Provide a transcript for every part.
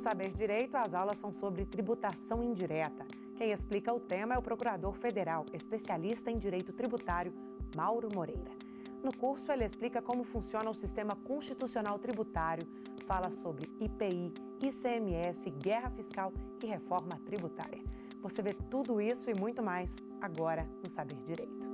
No Saber Direito, as aulas são sobre tributação indireta. Quem explica o tema é o procurador federal, especialista em direito tributário, Mauro Moreira. No curso, ele explica como funciona o sistema constitucional tributário, fala sobre IPI, ICMS, guerra fiscal e reforma tributária. Você vê tudo isso e muito mais agora no Saber Direito.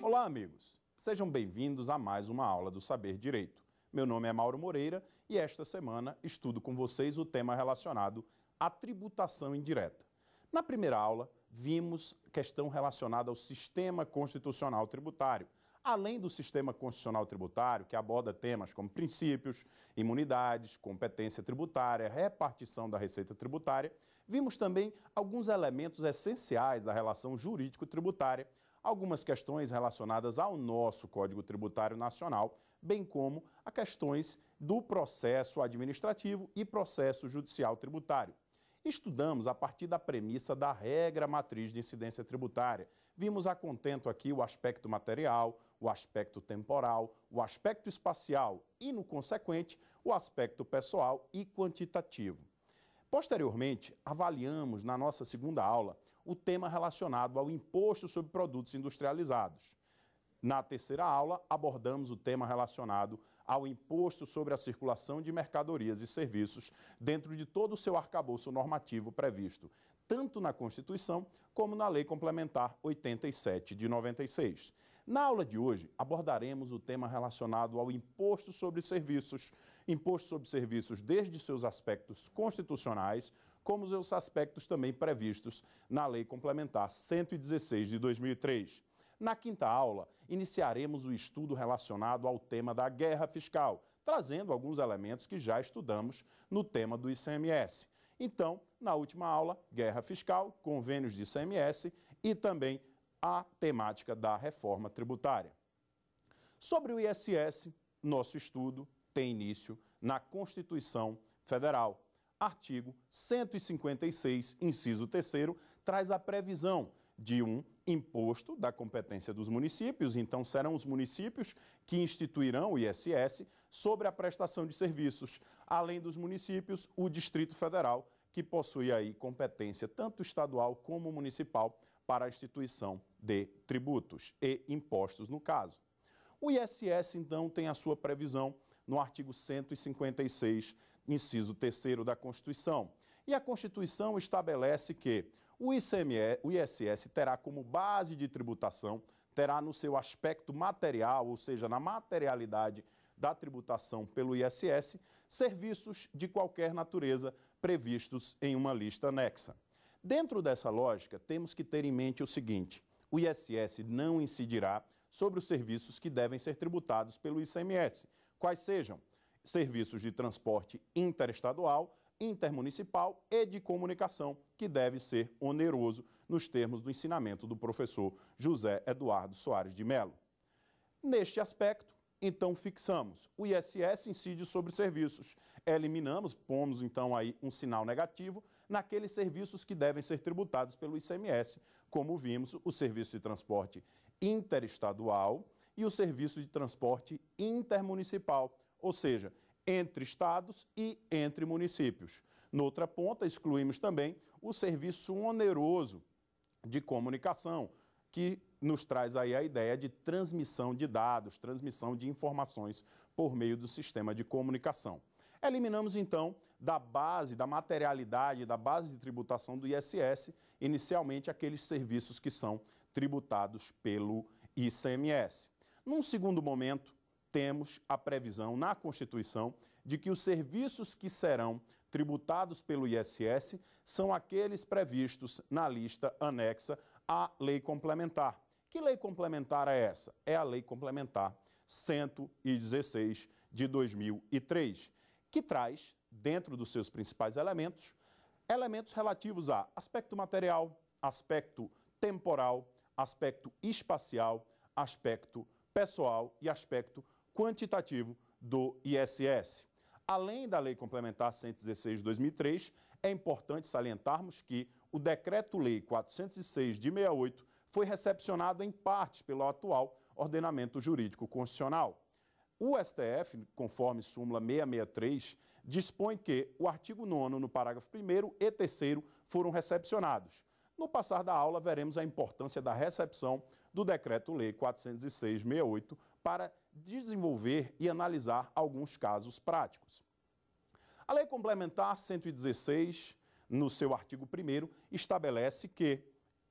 Olá, amigos! Sejam bem-vindos a mais uma aula do Saber Direito. Meu nome é Mauro Moreira e esta semana estudo com vocês o tema relacionado à tributação indireta. Na primeira aula, vimos questão relacionada ao sistema constitucional tributário. Além do sistema constitucional tributário, que aborda temas como princípios, imunidades, competência tributária, repartição da receita tributária, vimos também alguns elementos essenciais da relação jurídico-tributária, algumas questões relacionadas ao nosso Código Tributário Nacional, bem como a questões do processo administrativo e processo judicial tributário. Estudamos a partir da premissa da regra matriz de incidência tributária. Vimos a contento aqui o aspecto material, o aspecto temporal, o aspecto espacial e, no consequente, o aspecto pessoal e quantitativo. Posteriormente, avaliamos na nossa segunda aula o tema relacionado ao imposto sobre produtos industrializados. Na terceira aula, abordamos o tema relacionado ao imposto sobre a circulação de mercadorias e serviços dentro de todo o seu arcabouço normativo previsto, tanto na Constituição como na Lei Complementar 87 de 96. Na aula de hoje, abordaremos o tema relacionado ao imposto sobre serviços, imposto sobre serviços desde seus aspectos constitucionais, como os seus aspectos também previstos na Lei Complementar 116 de 2003. Na quinta aula, iniciaremos o estudo relacionado ao tema da guerra fiscal, trazendo alguns elementos que já estudamos no tema do ICMS. Então, na última aula, guerra fiscal, convênios de ICMS e também a temática da reforma tributária. Sobre o ISS, nosso estudo tem início na Constituição Federal. Artigo 156, inciso 3, traz a previsão de um imposto da competência dos municípios, então serão os municípios que instituirão o ISS sobre a prestação de serviços, além dos municípios, o Distrito Federal, que possui aí competência tanto estadual como municipal para a instituição de tributos e impostos no caso. O ISS então tem a sua previsão no artigo 156, inciso 3 da Constituição. E a Constituição estabelece que o, ICMS, o ISS terá como base de tributação, terá no seu aspecto material, ou seja, na materialidade da tributação pelo ISS, serviços de qualquer natureza previstos em uma lista anexa. Dentro dessa lógica, temos que ter em mente o seguinte: o ISS não incidirá sobre os serviços que devem ser tributados pelo ICMS, quais sejam serviços de transporte interestadual, intermunicipal e de comunicação, que deve ser oneroso nos termos do ensinamento do professor José Eduardo Soares de Mello. Neste aspecto, então fixamos, o ISS incide sobre serviços. Eliminamos, pomos então aí um sinal negativo naqueles serviços que devem ser tributados pelo ICMS, como vimos, o serviço de transporte interestadual e o serviço de transporte intermunicipal, ou seja, entre estados e entre municípios. Noutra ponta, excluímos também o serviço oneroso de comunicação, que nos traz aí a ideia de transmissão de dados, transmissão de informações por meio do sistema de comunicação. Eliminamos então da base, da materialidade, da base de tributação do ISS, inicialmente aqueles serviços que são tributados pelo ICMS. Num segundo momento, temos a previsão na Constituição de que os serviços que serão tributados pelo ISS são aqueles previstos na lista anexa à lei complementar. Que lei complementar é essa? É a Lei Complementar 116 de 2003, que traz, dentro dos seus principais elementos, elementos relativos a aspecto material, aspecto temporal, aspecto espacial, aspecto pessoal e aspecto quantitativo do ISS. Além da Lei Complementar 116 de 2003, é importante salientarmos que o Decreto-Lei 406 de 68 foi recepcionado em parte pelo atual ordenamento jurídico constitucional. O STF, conforme súmula 663, dispõe que o artigo 9 no parágrafo 1 e 3 foram recepcionados. No passar da aula, veremos a importância da recepção do Decreto-Lei 406-68 para desenvolver e analisar alguns casos práticos. A Lei Complementar 116, no seu artigo 1, estabelece que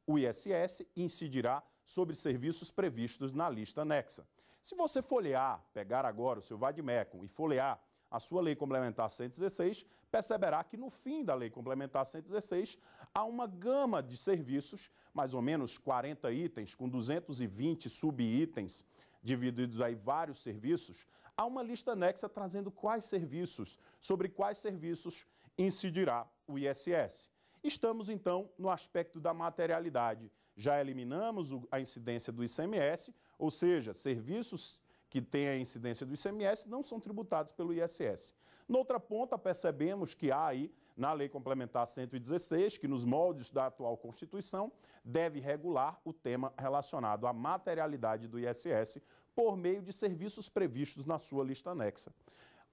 o ISS incidirá sobre serviços previstos na lista anexa. Se você folhear, pegar agora o seu VADMECOM e folhear a sua Lei Complementar 116, perceberá que no fim da Lei Complementar 116 há uma gama de serviços, mais ou menos 40 itens, com 220 subitens, divididos aí vários serviços, há uma lista anexa trazendo quais serviços, sobre quais serviços incidirá o ISS. Estamos então no aspecto da materialidade. Já eliminamos a incidência do ICMS, ou seja, serviços que têm a incidência do ICMS não são tributados pelo ISS. Noutra ponta, percebemos que há aí na Lei Complementar 116, que nos moldes da atual Constituição, deve regular o tema relacionado à materialidade do ISS por meio de serviços previstos na sua lista anexa.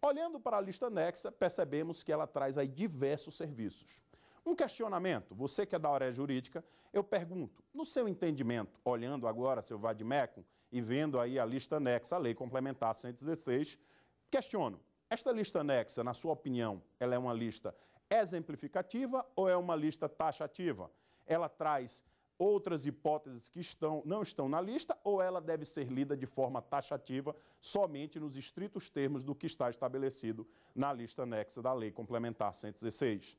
Olhando para a lista anexa, percebemos que ela traz aí diversos serviços. Um questionamento, você que é da área jurídica, eu pergunto, no seu entendimento, olhando agora seu Vadmecum e vendo aí a lista anexa à Lei Complementar 116, questiono, esta lista anexa, na sua opinião, ela é uma lista exemplificativa ou é uma lista taxativa? Ela traz outras hipóteses que estão, não estão na lista ou ela deve ser lida de forma taxativa, somente nos estritos termos do que está estabelecido na lista anexa da Lei Complementar 116.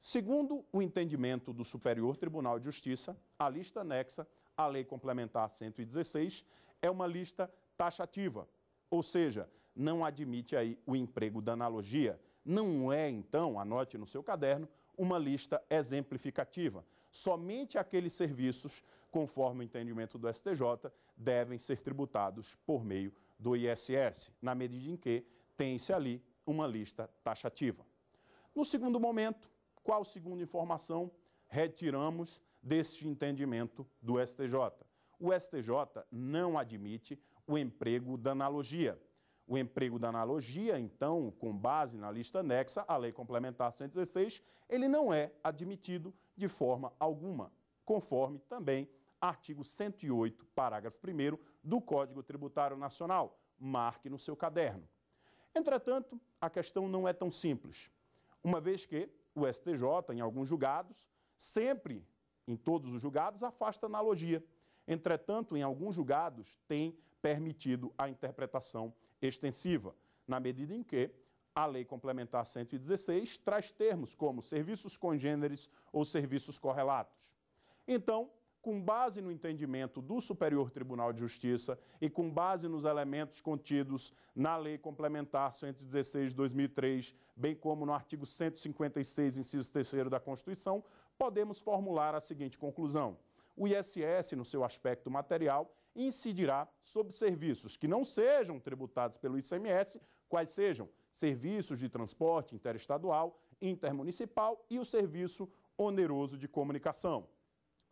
Segundo o entendimento do Superior Tribunal de Justiça, a lista anexa à Lei Complementar 116 é uma lista taxativa, ou seja, não admite aí o emprego da analogia, não é, então, anote no seu caderno, uma lista exemplificativa. Somente aqueles serviços, conforme o entendimento do STJ, devem ser tributados por meio do ISS, na medida em que tem-se ali uma lista taxativa. No segundo momento, qual segunda informação retiramos deste entendimento do STJ? O STJ não admite o emprego da analogia o emprego da analogia, então, com base na lista anexa à Lei Complementar 116, ele não é admitido de forma alguma, conforme também artigo 108, parágrafo 1 do Código Tributário Nacional. Marque no seu caderno. Entretanto, a questão não é tão simples, uma vez que o STJ, em alguns julgados, sempre, em todos os julgados, afasta analogia. Entretanto, em alguns julgados, tem permitido a interpretação extensiva, na medida em que a Lei Complementar 116 traz termos como serviços congêneres ou serviços correlatos. Então, com base no entendimento do Superior Tribunal de Justiça e com base nos elementos contidos na Lei Complementar 116 de 2003, bem como no artigo 156, inciso 3 da Constituição, podemos formular a seguinte conclusão. O ISS, no seu aspecto material, incidirá sobre serviços que não sejam tributados pelo ICMS, quais sejam serviços de transporte interestadual, intermunicipal e o serviço oneroso de comunicação.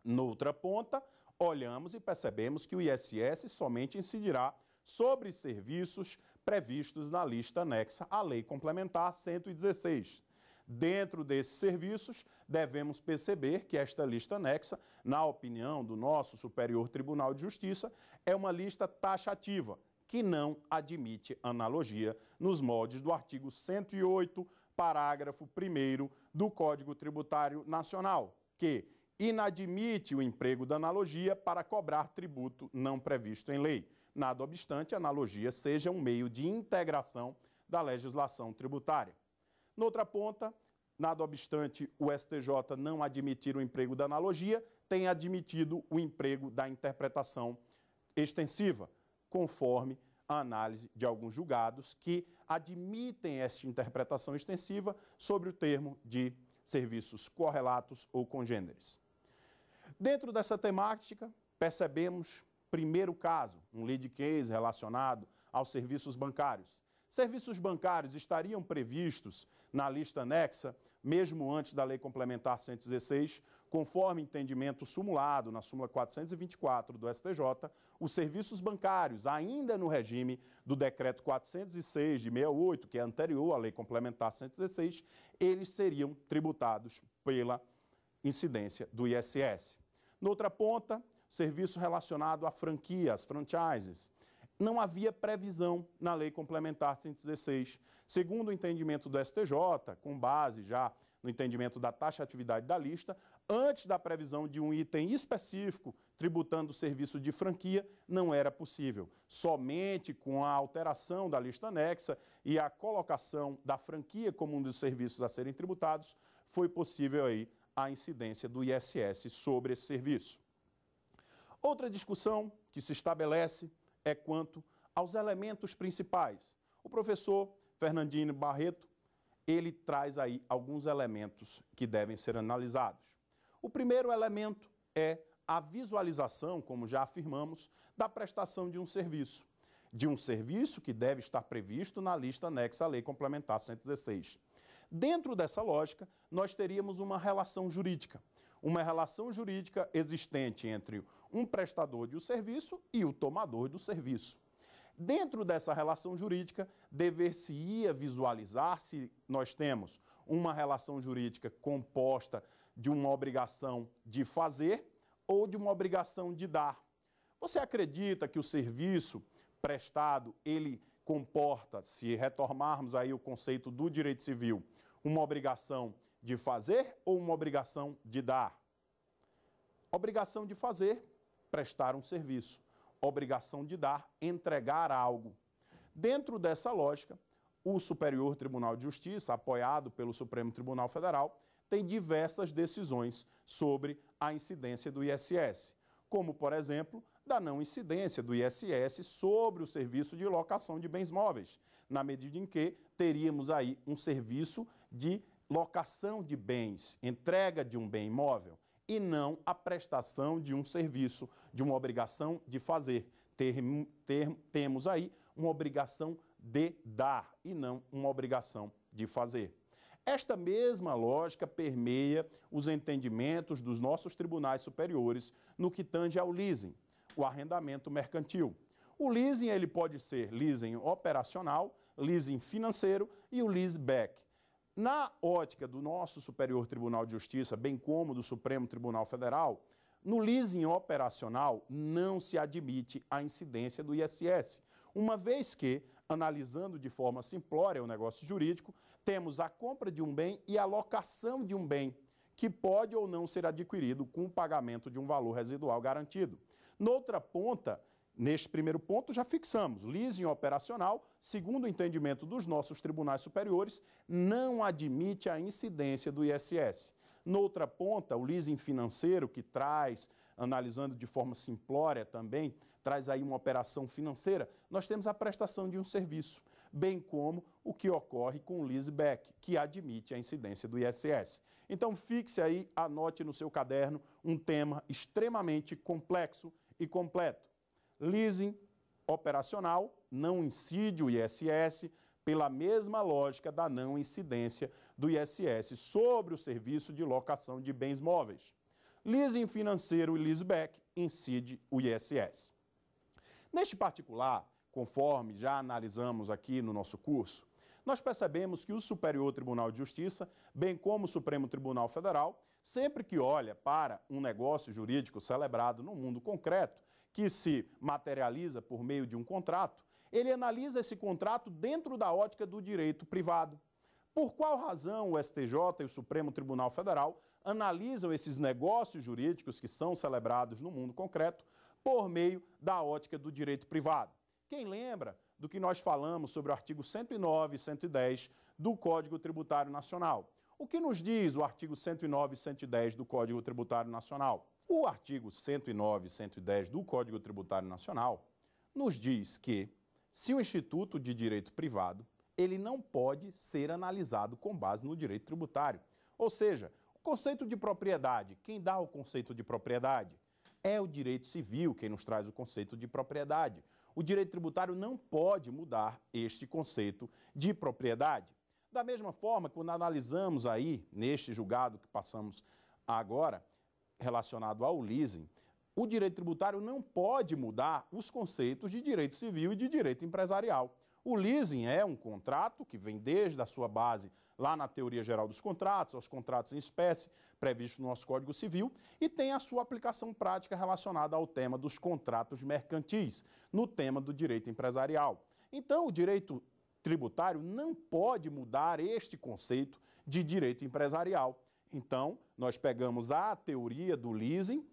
Noutra ponta, olhamos e percebemos que o ISS somente incidirá sobre serviços previstos na lista anexa à Lei Complementar 116. Dentro desses serviços, devemos perceber que esta lista anexa, na opinião do nosso Superior Tribunal de Justiça, é uma lista taxativa, que não admite analogia nos moldes do artigo 108, parágrafo 1 do Código Tributário Nacional, que inadmite o emprego da analogia para cobrar tributo não previsto em lei. Nada obstante, a analogia seja um meio de integração da legislação tributária. Noutra ponta, nada obstante o STJ não admitir o emprego da analogia, tem admitido o emprego da interpretação extensiva, conforme a análise de alguns julgados que admitem esta interpretação extensiva sobre o termo de serviços correlatos ou congêneres. Dentro dessa temática, percebemos primeiro caso, um lead case relacionado aos serviços bancários, Serviços bancários estariam previstos na lista anexa, mesmo antes da Lei Complementar 116, conforme entendimento sumulado na súmula 424 do STJ, os serviços bancários, ainda no regime do Decreto 406 de 68, que é anterior à Lei Complementar 116, eles seriam tributados pela incidência do ISS. Noutra ponta, serviço relacionado à franquia, às franchises não havia previsão na Lei Complementar 116. Segundo o entendimento do STJ, com base já no entendimento da taxatividade da lista, antes da previsão de um item específico tributando o serviço de franquia, não era possível. Somente com a alteração da lista anexa e a colocação da franquia como um dos serviços a serem tributados, foi possível aí a incidência do ISS sobre esse serviço. Outra discussão que se estabelece é quanto aos elementos principais. O professor Fernandino Barreto, ele traz aí alguns elementos que devem ser analisados. O primeiro elemento é a visualização, como já afirmamos, da prestação de um serviço. De um serviço que deve estar previsto na lista anexa à Lei Complementar 116. Dentro dessa lógica, nós teríamos uma relação jurídica. Uma relação jurídica existente entre um prestador de um serviço e o tomador do serviço. Dentro dessa relação jurídica, dever-se-ia visualizar se nós temos uma relação jurídica composta de uma obrigação de fazer ou de uma obrigação de dar. Você acredita que o serviço prestado, ele comporta, se retomarmos aí o conceito do direito civil, uma obrigação de fazer ou uma obrigação de dar? Obrigação de fazer prestar um serviço, obrigação de dar, entregar algo. Dentro dessa lógica, o Superior Tribunal de Justiça, apoiado pelo Supremo Tribunal Federal, tem diversas decisões sobre a incidência do ISS, como, por exemplo, da não incidência do ISS sobre o serviço de locação de bens móveis, na medida em que teríamos aí um serviço de locação de bens, entrega de um bem imóvel e não a prestação de um serviço, de uma obrigação de fazer. ter, temos aí uma obrigação de dar e não uma obrigação de fazer. Esta mesma lógica permeia os entendimentos dos nossos tribunais superiores no que tange ao leasing, o arrendamento mercantil. O leasing ele pode ser leasing operacional, leasing financeiro e o leaseback. Na ótica do nosso Superior Tribunal de Justiça, bem como do Supremo Tribunal Federal, no leasing operacional não se admite a incidência do ISS, uma vez que, analisando de forma simplória o negócio jurídico, temos a compra de um bem e a locação de um bem, que pode ou não ser adquirido com o pagamento de um valor residual garantido. Noutra ponta, Neste primeiro ponto, já fixamos: leasing operacional, segundo o entendimento dos nossos tribunais superiores, não admite a incidência do ISS. Noutra ponta, o leasing financeiro, que traz, analisando de forma simplória também, traz aí uma operação financeira, nós temos a prestação de um serviço, bem como o que ocorre com o leaseback, que admite a incidência do ISS. Então, fixe aí, anote no seu caderno um tema extremamente complexo e completo Leasing operacional não incide o ISS pela mesma lógica da não incidência do ISS sobre o serviço de locação de bens móveis. Leasing financeiro e leaseback incide o ISS. Neste particular, conforme já analisamos aqui no nosso curso, nós percebemos que o Superior Tribunal de Justiça, bem como o Supremo Tribunal Federal, sempre que olha para um negócio jurídico celebrado no mundo concreto, que se materializa por meio de um contrato, ele analisa esse contrato dentro da ótica do direito privado. Por qual razão o STJ e o Supremo Tribunal Federal analisam esses negócios jurídicos que são celebrados no mundo concreto por meio da ótica do direito privado? Quem lembra do que nós falamos sobre o artigo 109 e 110 do Código Tributário Nacional? O que nos diz o artigo 109 e 110 do Código Tributário Nacional? O artigo 109 e 110 do Código Tributário Nacional nos diz que, se o instituto de direito privado, ele não pode ser analisado com base no direito tributário. Ou seja, o conceito de propriedade, quem dá o conceito de propriedade? É o direito civil quem nos traz o conceito de propriedade. O direito tributário não pode mudar este conceito de propriedade. Da mesma forma, quando analisamos aí, neste julgado que passamos agora, relacionado ao leasing, o direito tributário não pode mudar os conceitos de direito civil e de direito empresarial. O leasing é um contrato que vem desde a sua base lá na teoria geral dos contratos, aos contratos em espécie, previsto no nosso Código Civil, e tem a sua aplicação prática relacionada ao tema dos contratos mercantis, no tema do direito empresarial. Então, o direito tributário não pode mudar este conceito de direito empresarial. Então, nós pegamos a teoria do leasing,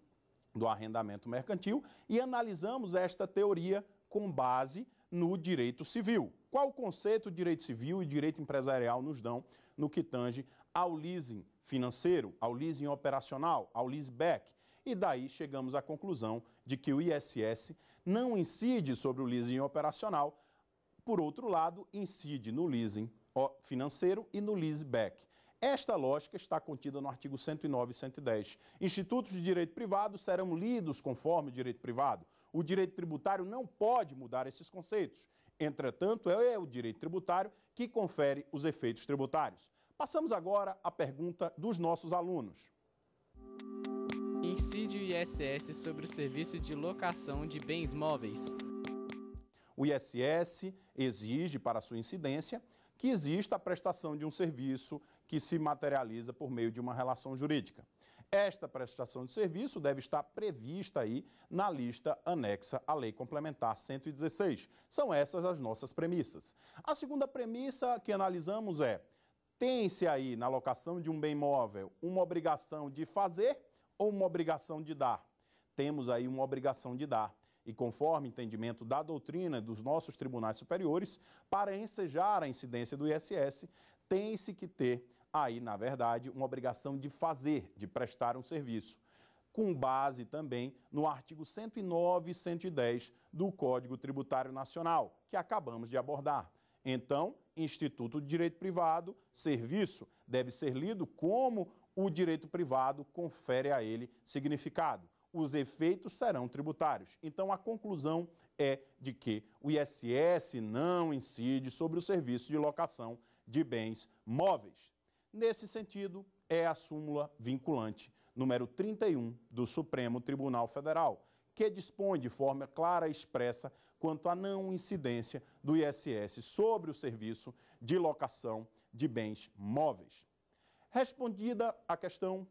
do arrendamento mercantil, e analisamos esta teoria com base no direito civil. Qual o conceito direito civil e direito empresarial nos dão no que tange ao leasing financeiro, ao leasing operacional, ao leaseback? E daí chegamos à conclusão de que o ISS não incide sobre o leasing operacional, por outro lado, incide no leasing financeiro e no leaseback. Esta lógica está contida no artigo 109 e 110. Institutos de direito privado serão lidos conforme o direito privado. O direito tributário não pode mudar esses conceitos. Entretanto, é, é o direito tributário que confere os efeitos tributários. Passamos agora à pergunta dos nossos alunos. Incide o ISS sobre o serviço de locação de bens móveis. O ISS exige, para sua incidência, que exista a prestação de um serviço que se materializa por meio de uma relação jurídica. Esta prestação de serviço deve estar prevista aí na lista anexa à Lei Complementar 116. São essas as nossas premissas. A segunda premissa que analisamos é: tem-se aí na locação de um bem móvel uma obrigação de fazer ou uma obrigação de dar? Temos aí uma obrigação de dar e conforme entendimento da doutrina dos nossos tribunais superiores, para ensejar a incidência do ISS, tem-se que ter aí, na verdade, uma obrigação de fazer, de prestar um serviço, com base também no artigo 109 e 110 do Código Tributário Nacional, que acabamos de abordar. Então, Instituto de Direito Privado, serviço, deve ser lido como o direito privado confere a ele significado. Os efeitos serão tributários. Então, a conclusão é de que o ISS não incide sobre o serviço de locação de bens móveis. Nesse sentido, é a súmula vinculante número 31 do Supremo Tribunal Federal, que dispõe de forma clara e expressa quanto à não incidência do ISS sobre o serviço de locação de bens móveis. Respondida a questão,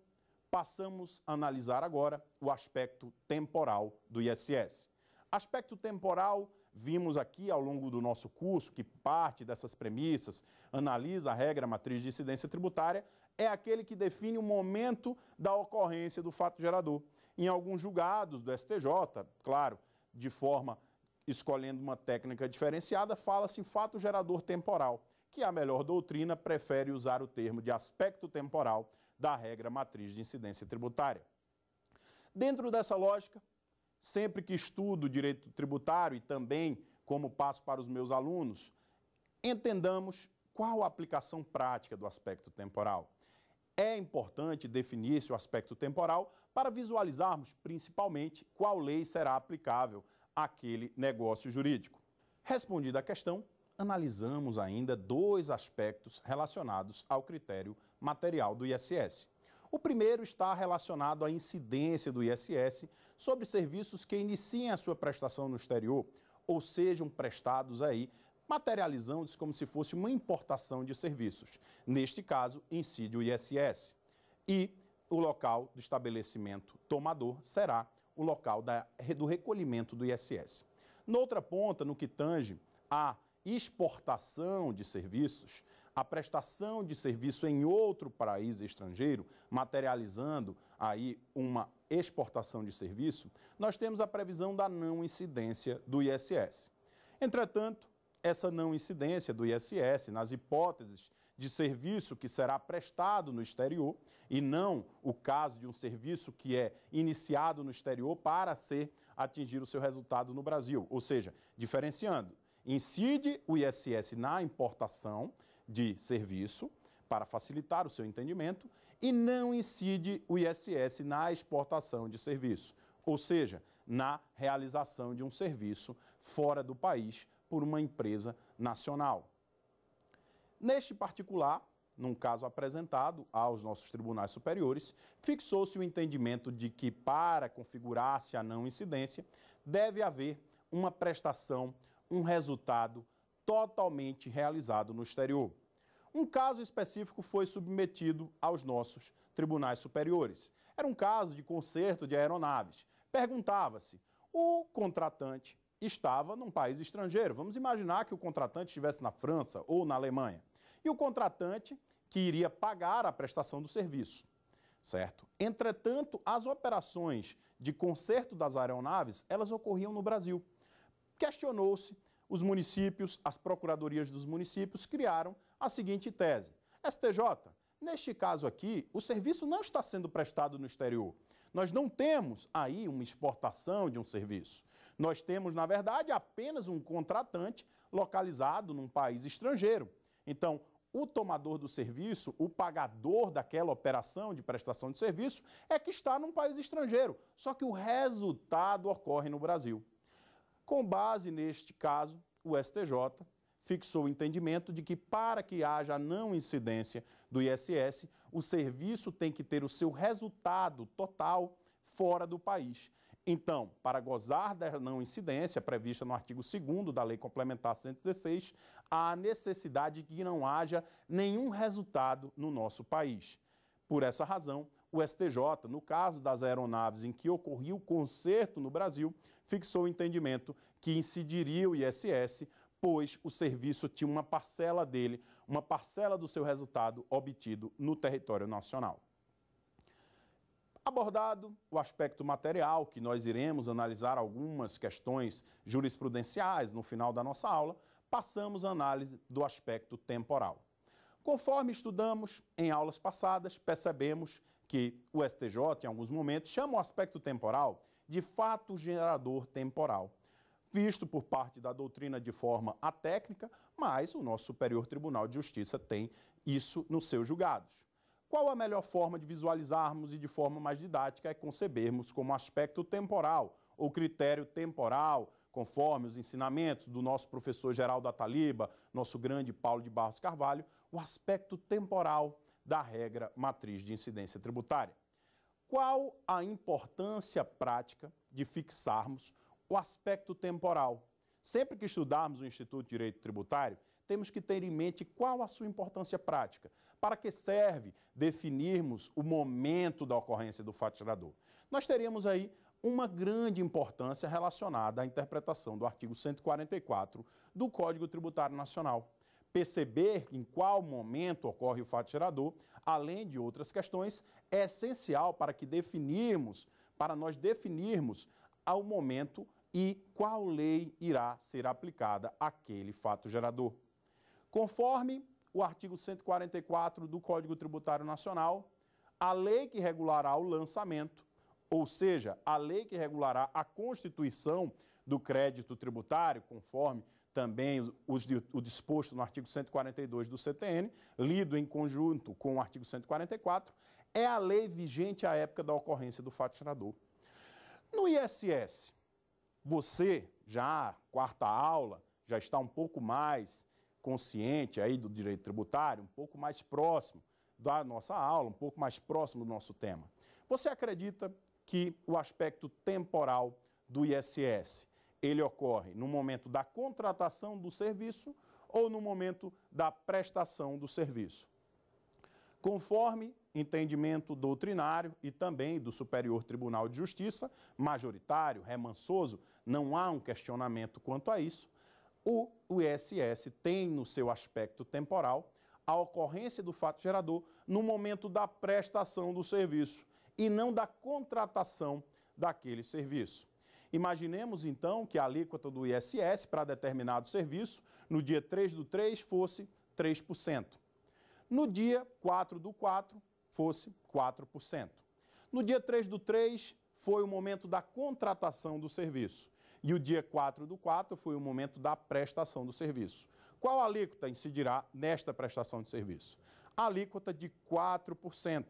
passamos a analisar agora o aspecto temporal do ISS. Aspecto temporal vimos aqui ao longo do nosso curso que parte dessas premissas analisa a regra matriz de incidência tributária, é aquele que define o momento da ocorrência do fato gerador. Em alguns julgados do STJ, claro, de forma escolhendo uma técnica diferenciada, fala-se em fato gerador temporal, que a melhor doutrina prefere usar o termo de aspecto temporal da regra matriz de incidência tributária. Dentro dessa lógica, Sempre que estudo direito tributário e também como passo para os meus alunos, entendamos qual a aplicação prática do aspecto temporal. É importante definir-se o aspecto temporal para visualizarmos, principalmente, qual lei será aplicável àquele negócio jurídico. Respondida a questão, analisamos ainda dois aspectos relacionados ao critério material do ISS. O primeiro está relacionado à incidência do ISS sobre serviços que iniciem a sua prestação no exterior ou sejam prestados aí, materializando-se como se fosse uma importação de serviços. Neste caso, incide o ISS. E o local do estabelecimento tomador será o local da, do recolhimento do ISS. Noutra ponta, no que tange à exportação de serviços, a prestação de serviço em outro país estrangeiro, materializando aí uma exportação de serviço, nós temos a previsão da não incidência do ISS. Entretanto, essa não incidência do ISS nas hipóteses de serviço que será prestado no exterior e não o caso de um serviço que é iniciado no exterior para ser atingir o seu resultado no Brasil, ou seja, diferenciando, incide o ISS na importação de serviço para facilitar o seu entendimento e não incide o ISS na exportação de serviço, ou seja, na realização de um serviço fora do país por uma empresa nacional. Neste particular, num caso apresentado aos nossos tribunais superiores, fixou-se o entendimento de que, para configurar-se a não incidência, deve haver uma prestação, um resultado totalmente realizado no exterior. Um caso específico foi submetido aos nossos tribunais superiores. Era um caso de conserto de aeronaves. Perguntava-se: o contratante estava num país estrangeiro. Vamos imaginar que o contratante estivesse na França ou na Alemanha. E o contratante que iria pagar a prestação do serviço. Certo? Entretanto, as operações de conserto das aeronaves, elas ocorriam no Brasil. Questionou-se os municípios, as procuradorias dos municípios criaram a seguinte tese: STJ, neste caso aqui, o serviço não está sendo prestado no exterior. Nós não temos aí uma exportação de um serviço. Nós temos, na verdade, apenas um contratante localizado num país estrangeiro. Então, o tomador do serviço, o pagador daquela operação de prestação de serviço, é que está num país estrangeiro, só que o resultado ocorre no Brasil. Com base neste caso, o STJ fixou o entendimento de que, para que haja a não incidência do ISS, o serviço tem que ter o seu resultado total fora do país. Então, para gozar da não incidência prevista no artigo 2 da Lei Complementar 116, há necessidade de que não haja nenhum resultado no nosso país. Por essa razão, o STJ, no caso das aeronaves em que ocorria o conserto no Brasil, fixou o entendimento que incidiria o ISS, pois o serviço tinha uma parcela dele, uma parcela do seu resultado obtido no território nacional. Abordado o aspecto material, que nós iremos analisar algumas questões jurisprudenciais no final da nossa aula, passamos à análise do aspecto temporal. Conforme estudamos em aulas passadas, percebemos que o STJ, em alguns momentos, chama o aspecto temporal de fato gerador temporal, visto por parte da doutrina de forma atécnica, mas o nosso Superior Tribunal de Justiça tem isso nos seus julgados. Qual a melhor forma de visualizarmos e de forma mais didática é concebermos como aspecto temporal ou critério temporal, conforme os ensinamentos do nosso professor Geraldo Ataliba, nosso grande Paulo de Barros Carvalho, o aspecto temporal da regra matriz de incidência tributária. Qual a importância prática de fixarmos o aspecto temporal? Sempre que estudarmos o Instituto de Direito Tributário, temos que ter em mente qual a sua importância prática. Para que serve definirmos o momento da ocorrência do fato gerador? Nós teríamos aí uma grande importância relacionada à interpretação do artigo 144 do Código Tributário Nacional. Perceber em qual momento ocorre o fato gerador, além de outras questões, é essencial para que definirmos, para nós definirmos ao momento e qual lei irá ser aplicada àquele fato gerador. Conforme o artigo 144 do Código Tributário Nacional, a lei que regulará o lançamento, ou seja, a lei que regulará a constituição do crédito tributário, conforme também os, o disposto no artigo 142 do CTN, lido em conjunto com o artigo 144, é a lei vigente à época da ocorrência do fato gerador. No ISS, você já, quarta aula, já está um pouco mais consciente aí do direito tributário, um pouco mais próximo da nossa aula, um pouco mais próximo do nosso tema. Você acredita que o aspecto temporal do ISS ele ocorre no momento da contratação do serviço ou no momento da prestação do serviço. Conforme entendimento doutrinário e também do Superior Tribunal de Justiça, majoritário, remansoso, não há um questionamento quanto a isso, o ISS tem no seu aspecto temporal a ocorrência do fato gerador no momento da prestação do serviço e não da contratação daquele serviço. Imaginemos então que a alíquota do ISS para determinado serviço no dia 3 do 3 fosse 3%. No dia 4 do 4 fosse 4%. No dia 3 do 3 foi o momento da contratação do serviço e o dia 4 do 4 foi o momento da prestação do serviço. Qual alíquota incidirá nesta prestação de serviço? alíquota de 4%,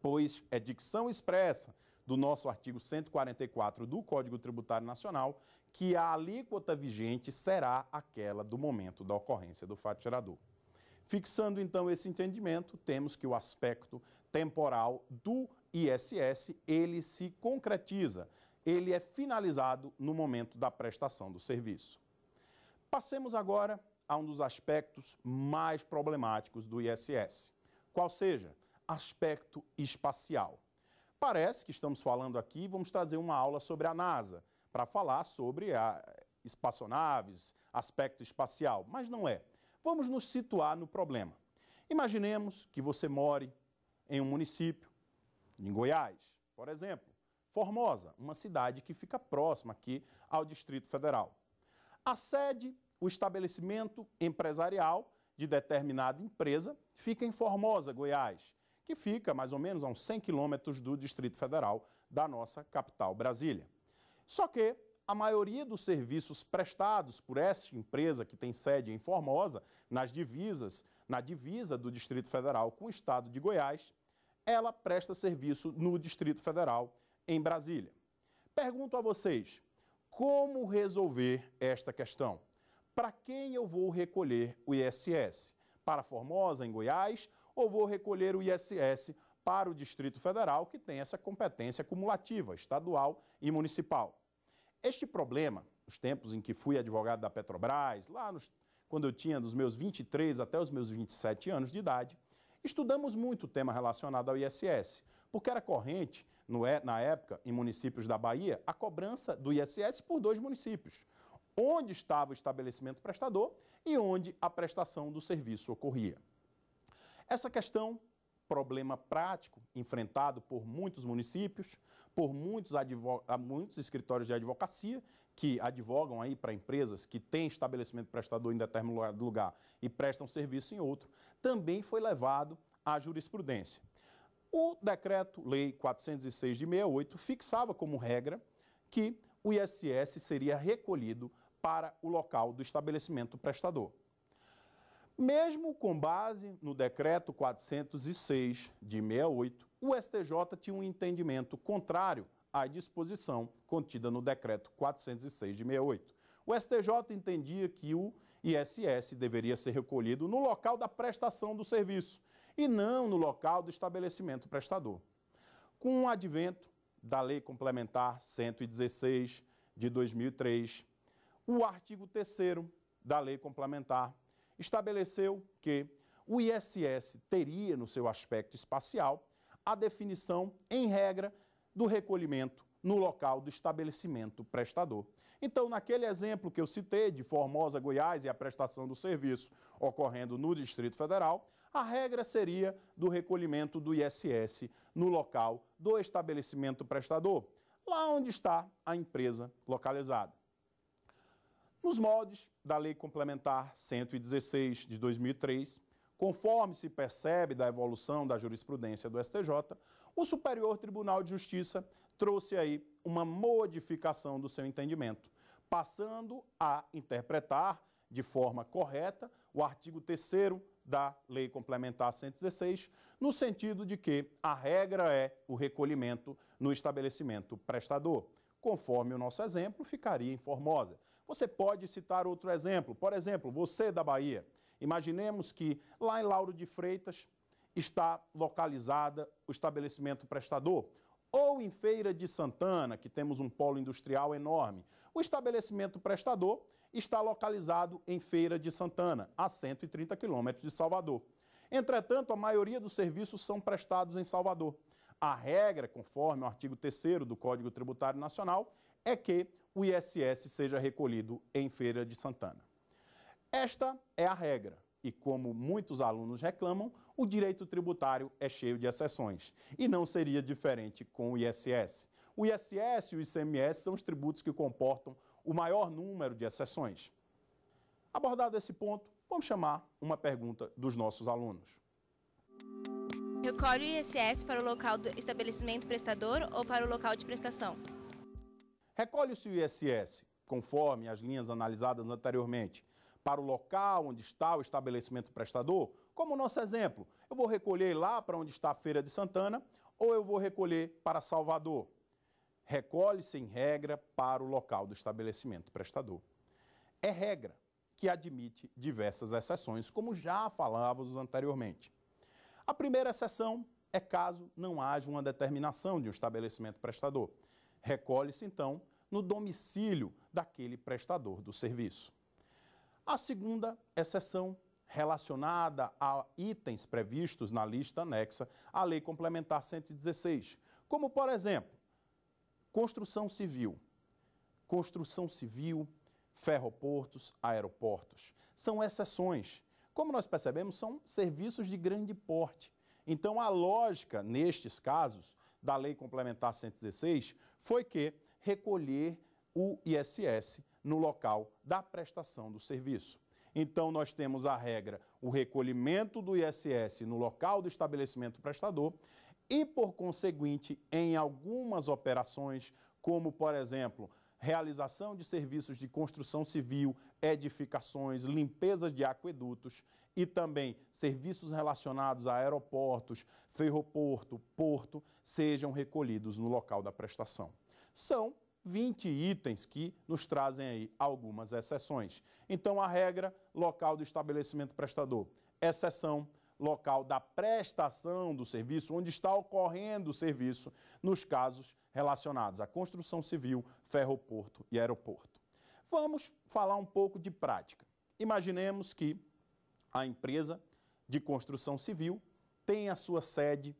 pois é dicção expressa do nosso artigo 144 do Código Tributário Nacional, que a alíquota vigente será aquela do momento da ocorrência do fato gerador. Fixando então esse entendimento, temos que o aspecto temporal do ISS, ele se concretiza, ele é finalizado no momento da prestação do serviço. Passemos agora a um dos aspectos mais problemáticos do ISS, qual seja aspecto espacial. Parece que estamos falando aqui, vamos trazer uma aula sobre a NASA, para falar sobre a espaçonaves, aspecto espacial, mas não é. Vamos nos situar no problema. Imaginemos que você more em um município, em Goiás, por exemplo, Formosa, uma cidade que fica próxima aqui ao Distrito Federal. A sede, o estabelecimento empresarial de determinada empresa fica em Formosa, Goiás, que fica mais ou menos a uns 100 quilômetros do Distrito Federal, da nossa capital, Brasília. Só que a maioria dos serviços prestados por esta empresa que tem sede em Formosa, nas divisas, na divisa do Distrito Federal com o estado de Goiás, ela presta serviço no Distrito Federal, em Brasília. Pergunto a vocês, como resolver esta questão? Para quem eu vou recolher o ISS? Para Formosa, em Goiás, ou vou recolher o ISS para o Distrito Federal, que tem essa competência cumulativa, estadual e municipal. Este problema, nos tempos em que fui advogado da Petrobras, lá nos, quando eu tinha dos meus 23 até os meus 27 anos de idade, estudamos muito o tema relacionado ao ISS, porque era corrente, no, é, na época, em municípios da Bahia, a cobrança do ISS por dois municípios, onde estava o estabelecimento prestador e onde a prestação do serviço ocorria. Essa questão, problema prático enfrentado por muitos municípios, por muitos, muitos escritórios de advocacia que advogam aí para empresas que têm estabelecimento prestador em determinado lugar e prestam serviço em outro, também foi levado à jurisprudência. O decreto-lei 406 de 68 fixava como regra que o ISS seria recolhido para o local do estabelecimento prestador. Mesmo com base no decreto 406 de 68, o STJ tinha um entendimento contrário à disposição contida no decreto 406 de 68. O STJ entendia que o ISS deveria ser recolhido no local da prestação do serviço e não no local do estabelecimento prestador. Com o advento da Lei Complementar 116 de 2003, o artigo 3 da Lei Complementar estabeleceu que o ISS teria no seu aspecto espacial a definição, em regra, do recolhimento no local do estabelecimento prestador. Então, naquele exemplo que eu citei de Formosa, Goiás e a prestação do serviço ocorrendo no Distrito Federal, a regra seria do recolhimento do ISS no local do estabelecimento prestador, lá onde está a empresa localizada. Nos moldes da Lei Complementar 116 de 2003, conforme se percebe da evolução da jurisprudência do STJ, o Superior Tribunal de Justiça trouxe aí uma modificação do seu entendimento, passando a interpretar de forma correta o artigo 3 da Lei Complementar 116, no sentido de que a regra é o recolhimento no estabelecimento prestador. Conforme o nosso exemplo, ficaria em Formosa. Você pode citar outro exemplo. Por exemplo, você da Bahia. Imaginemos que lá em Lauro de Freitas está localizada o estabelecimento prestador. Ou em Feira de Santana, que temos um polo industrial enorme. O estabelecimento prestador está localizado em Feira de Santana, a 130 quilômetros de Salvador. Entretanto, a maioria dos serviços são prestados em Salvador. A regra, conforme o artigo 3 do Código Tributário Nacional, é que o ISS seja recolhido em Feira de Santana. Esta é a regra. E como muitos alunos reclamam, o direito tributário é cheio de exceções. E não seria diferente com o ISS. O ISS e o ICMS são os tributos que comportam o maior número de exceções. Abordado esse ponto, vamos chamar uma pergunta dos nossos alunos. Recolhe o ISS para o local do estabelecimento prestador ou para o local de prestação? Recolhe-se o ISS, conforme as linhas analisadas anteriormente, para o local onde está o estabelecimento prestador, como o nosso exemplo, eu vou recolher lá para onde está a Feira de Santana ou eu vou recolher para Salvador. Recolhe-se em regra para o local do estabelecimento prestador. É regra que admite diversas exceções, como já falávamos anteriormente. A primeira exceção é caso não haja uma determinação de um estabelecimento prestador. Recolhe-se, então, no domicílio daquele prestador do serviço. A segunda exceção, relacionada a itens previstos na lista anexa à Lei Complementar 116, como, por exemplo, construção civil. Construção civil, ferroportos, aeroportos. São exceções. Como nós percebemos, são serviços de grande porte. Então, a lógica, nestes casos, da Lei Complementar 116 foi que recolher o ISS no local da prestação do serviço. Então, nós temos a regra, o recolhimento do ISS no local do estabelecimento prestador e, por conseguinte, em algumas operações, como, por exemplo, realização de serviços de construção civil, edificações, limpezas de aquedutos e também serviços relacionados a aeroportos, ferroporto, porto, sejam recolhidos no local da prestação. São 20 itens que nos trazem aí algumas exceções. Então, a regra, local do estabelecimento prestador. Exceção, local da prestação do serviço, onde está ocorrendo o serviço, nos casos relacionados à construção civil, ferroporto e aeroporto. Vamos falar um pouco de prática. Imaginemos que a empresa de construção civil tem a sua sede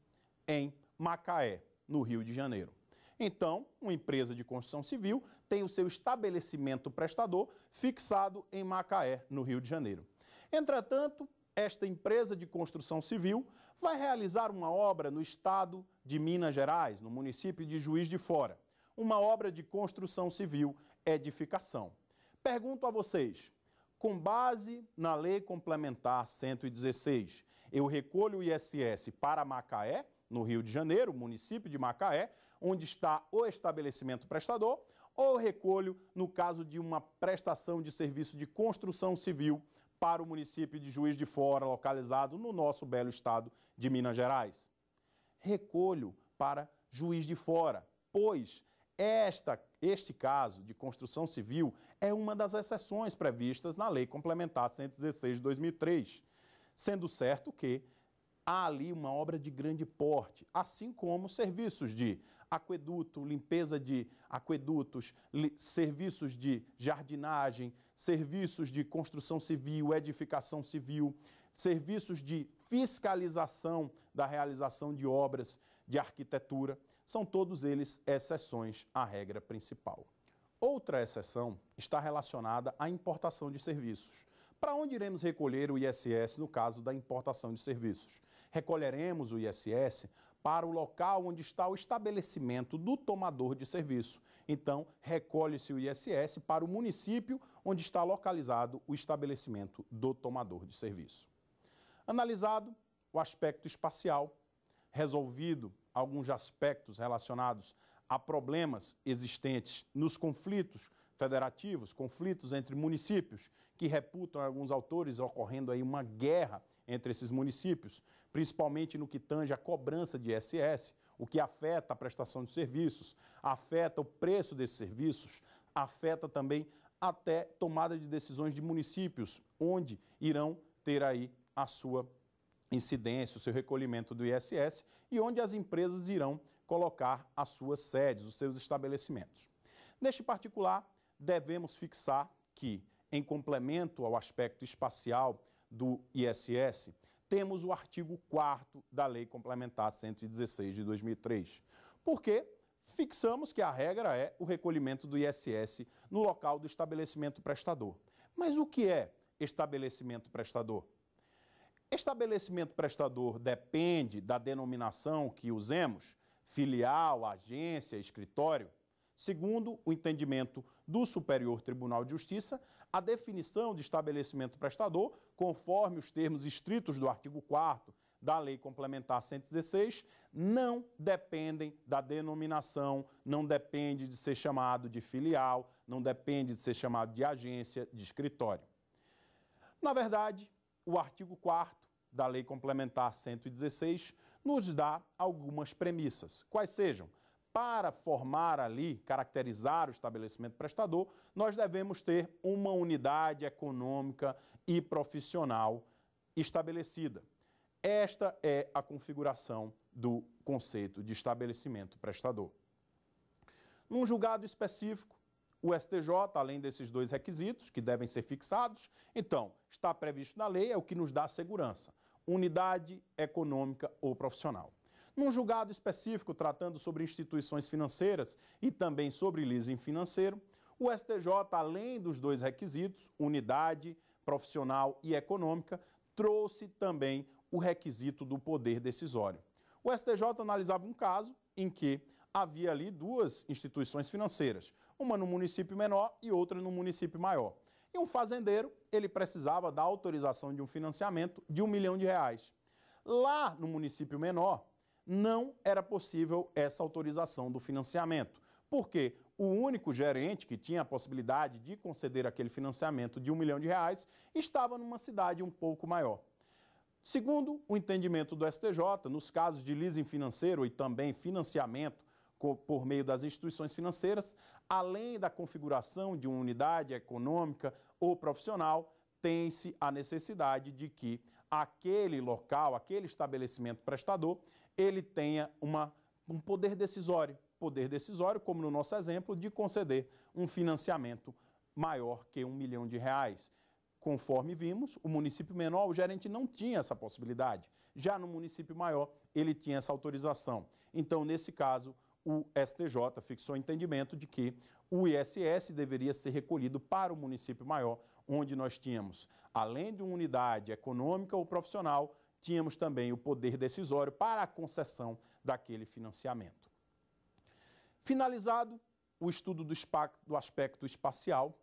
em Macaé, no Rio de Janeiro. Então, uma empresa de construção civil tem o seu estabelecimento prestador fixado em Macaé, no Rio de Janeiro. Entretanto, esta empresa de construção civil vai realizar uma obra no estado de Minas Gerais, no município de Juiz de Fora. Uma obra de construção civil, edificação. Pergunto a vocês, com base na Lei Complementar 116, eu recolho o ISS para Macaé, no Rio de Janeiro, município de Macaé, onde está o estabelecimento prestador, ou recolho no caso de uma prestação de serviço de construção civil para o município de Juiz de Fora, localizado no nosso belo estado de Minas Gerais. Recolho para Juiz de Fora, pois esta, este caso de construção civil é uma das exceções previstas na Lei Complementar 116 de 2003, sendo certo que há ali uma obra de grande porte, assim como serviços de aqueduto, limpeza de aquedutos, li, serviços de jardinagem, serviços de construção civil, edificação civil, serviços de fiscalização da realização de obras de arquitetura, são todos eles exceções à regra principal. Outra exceção está relacionada à importação de serviços. Para onde iremos recolher o ISS no caso da importação de serviços? Recolheremos o ISS para o local onde está o estabelecimento do tomador de serviço. Então, recolhe-se o ISS para o município onde está localizado o estabelecimento do tomador de serviço. Analisado o aspecto espacial, resolvido alguns aspectos relacionados a problemas existentes nos conflitos federativos, conflitos entre municípios, que reputam alguns autores ocorrendo aí uma guerra entre esses municípios, principalmente no que tange a cobrança de ISS, o que afeta a prestação de serviços, afeta o preço desses serviços, afeta também até tomada de decisões de municípios, onde irão ter aí a sua incidência, o seu recolhimento do ISS e onde as empresas irão colocar as suas sedes, os seus estabelecimentos. Neste particular, devemos fixar que, em complemento ao aspecto espacial do ISS, temos o artigo 4 da Lei Complementar 116 de 2003, porque fixamos que a regra é o recolhimento do ISS no local do estabelecimento prestador. Mas o que é estabelecimento prestador? Estabelecimento prestador depende da denominação que usemos, filial, agência, escritório, Segundo o entendimento do Superior Tribunal de Justiça, a definição de estabelecimento prestador, conforme os termos estritos do artigo 4 da Lei Complementar 116 não dependem da denominação, não depende de ser chamado de filial, não depende de ser chamado de agência, de escritório. Na verdade, o artigo 4 da Lei Complementar 116 nos dá algumas premissas, quais sejam para formar ali, caracterizar o estabelecimento prestador, nós devemos ter uma unidade econômica e profissional estabelecida. Esta é a configuração do conceito de estabelecimento prestador. Num julgado específico, o STJ, além desses dois requisitos que devem ser fixados, então, está previsto na lei, é o que nos dá segurança: unidade econômica ou profissional. Num julgado específico tratando sobre instituições financeiras e também sobre leasing financeiro, o STJ, além dos dois requisitos, unidade profissional e econômica, trouxe também o requisito do poder decisório. O STJ analisava um caso em que havia ali duas instituições financeiras, uma no município menor e outra no município maior. E um fazendeiro, ele precisava da autorização de um financiamento de um milhão de reais. Lá no município menor, não era possível essa autorização do financiamento. Porque o único gerente que tinha a possibilidade de conceder aquele financiamento de um milhão de reais estava numa cidade um pouco maior. Segundo o entendimento do STJ, nos casos de leasing financeiro e também financiamento por meio das instituições financeiras, além da configuração de uma unidade econômica ou profissional, tem-se a necessidade de que aquele local, aquele estabelecimento prestador, ele tenha uma, um poder decisório. Poder decisório, como no nosso exemplo, de conceder um financiamento maior que um milhão de reais. Conforme vimos, o município menor, o gerente não tinha essa possibilidade. Já no município maior, ele tinha essa autorização. Então, nesse caso, o STJ fixou o entendimento de que o ISS deveria ser recolhido para o município maior, onde nós tínhamos, além de uma unidade econômica ou profissional, tínhamos também o poder decisório para a concessão daquele financiamento. Finalizado o estudo do, aspecto espacial,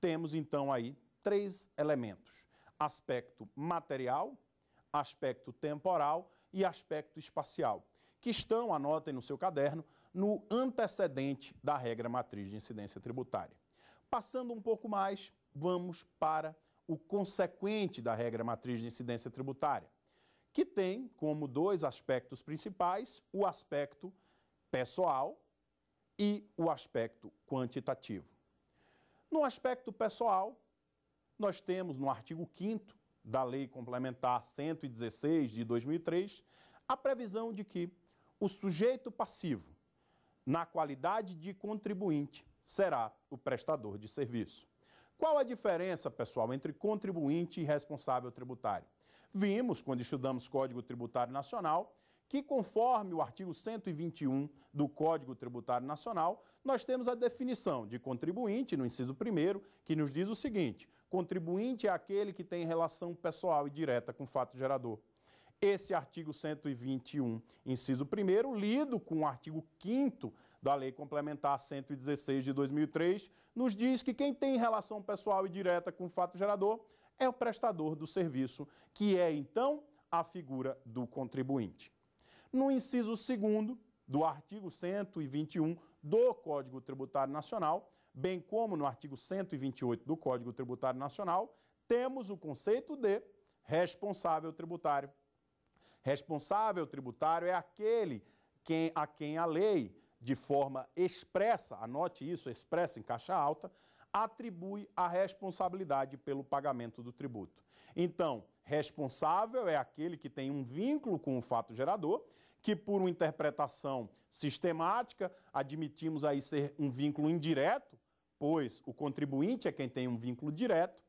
temos então aí três elementos: aspecto material, aspecto temporal e aspecto espacial, que estão, anotem no seu caderno, no antecedente da regra matriz de incidência tributária. Passando um pouco mais, vamos para o consequente da regra matriz de incidência tributária que tem como dois aspectos principais o aspecto pessoal e o aspecto quantitativo. No aspecto pessoal, nós temos no artigo 5 da Lei Complementar 116 de 2003 a previsão de que o sujeito passivo, na qualidade de contribuinte, será o prestador de serviço. Qual a diferença, pessoal, entre contribuinte e responsável tributário? Vimos, quando estudamos Código Tributário Nacional, que conforme o artigo 121 do Código Tributário Nacional, nós temos a definição de contribuinte no inciso 1 que nos diz o seguinte: contribuinte é aquele que tem relação pessoal e direta com o fato gerador. Esse artigo 121, inciso 1 lido com o artigo 5 da Lei Complementar 116 de 2003, nos diz que quem tem relação pessoal e direta com o fato gerador é o prestador do serviço, que é então a figura do contribuinte. No inciso 2 do artigo 121 do Código Tributário Nacional, bem como no artigo 128 do Código Tributário Nacional, temos o conceito de responsável tributário. Responsável tributário é aquele quem, a quem a lei, de forma expressa, anote isso, expressa em caixa alta, atribui a responsabilidade pelo pagamento do tributo. Então, responsável é aquele que tem um vínculo com o fato gerador, que por uma interpretação sistemática admitimos aí ser um vínculo indireto, pois o contribuinte é quem tem um vínculo direto,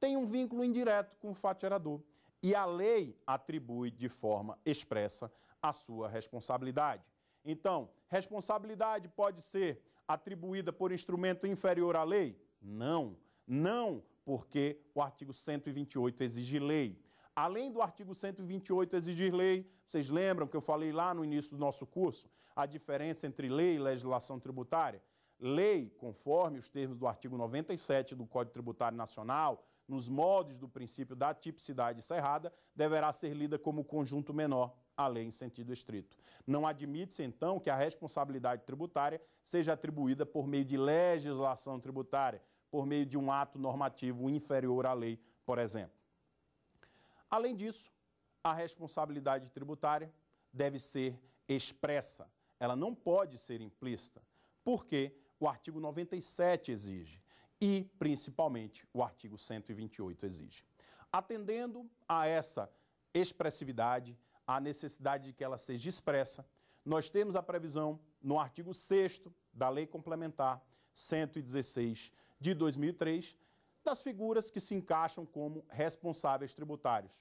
tem um vínculo indireto com o fato gerador. E a lei atribui de forma expressa a sua responsabilidade. Então, responsabilidade pode ser atribuída por instrumento inferior à lei? Não, não, porque o artigo 128 exige lei. Além do artigo 128 exigir lei, vocês lembram que eu falei lá no início do nosso curso a diferença entre lei e legislação tributária? Lei, conforme os termos do artigo 97 do Código Tributário Nacional, nos moldes do princípio da tipicidade cerrada, deverá ser lida como conjunto menor a lei em sentido estrito. Não admite-se, então, que a responsabilidade tributária seja atribuída por meio de legislação tributária, por meio de um ato normativo inferior à lei, por exemplo. Além disso, a responsabilidade tributária deve ser expressa, ela não pode ser implícita, porque o artigo 97 exige e, principalmente, o artigo 128 exige. Atendendo a essa expressividade, a necessidade de que ela seja expressa. Nós temos a previsão no artigo 6 da Lei Complementar 116 de 2003 das figuras que se encaixam como responsáveis tributários.